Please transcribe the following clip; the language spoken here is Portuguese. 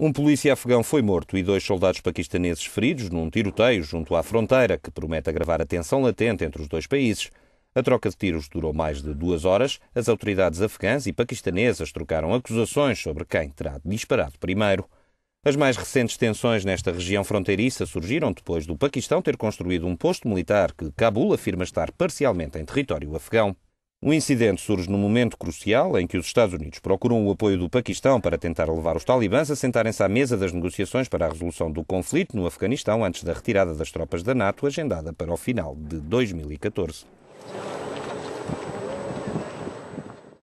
Um polícia afegão foi morto e dois soldados paquistaneses feridos num tiroteio junto à fronteira, que promete agravar a tensão latente entre os dois países. A troca de tiros durou mais de duas horas. As autoridades afegãs e paquistanesas trocaram acusações sobre quem terá disparado primeiro. As mais recentes tensões nesta região fronteiriça surgiram depois do Paquistão ter construído um posto militar que Cabul afirma estar parcialmente em território afegão. O incidente surge no momento crucial em que os Estados Unidos procuram o apoio do Paquistão para tentar levar os talibãs a sentarem-se à mesa das negociações para a resolução do conflito no Afeganistão antes da retirada das tropas da NATO, agendada para o final de 2014.